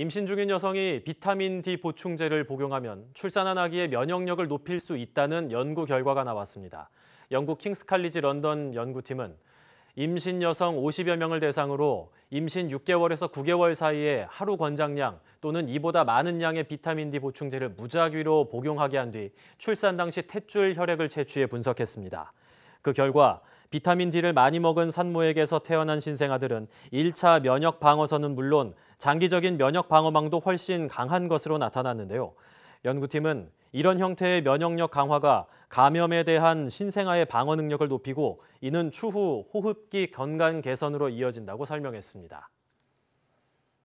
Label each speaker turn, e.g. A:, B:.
A: 임신 중인 여성이 비타민 D 보충제를 복용하면 출산한 아기의 면역력을 높일 수 있다는 연구 결과가 나왔습니다. 영국 킹스칼리지 런던 연구팀은 임신 여성 50여 명을 대상으로 임신 6개월에서 9개월 사이에 하루 권장량 또는 이보다 많은 양의 비타민 D 보충제를 무작위로 복용하게 한 뒤 출산 당시 탯줄 혈액을 채취해 분석했습니다. 그 결과 비타민 D를 많이 먹은 산모에게서 태어난 신생아들은 1차 면역 방어선은 물론 장기적인 면역 방어망도 훨씬 강한 것으로 나타났는데요. 연구팀은 이런 형태의 면역력 강화가 감염에 대한 신생아의 방어 능력을 높이고 이는 추후 호흡기 건강 개선으로 이어진다고 설명했습니다.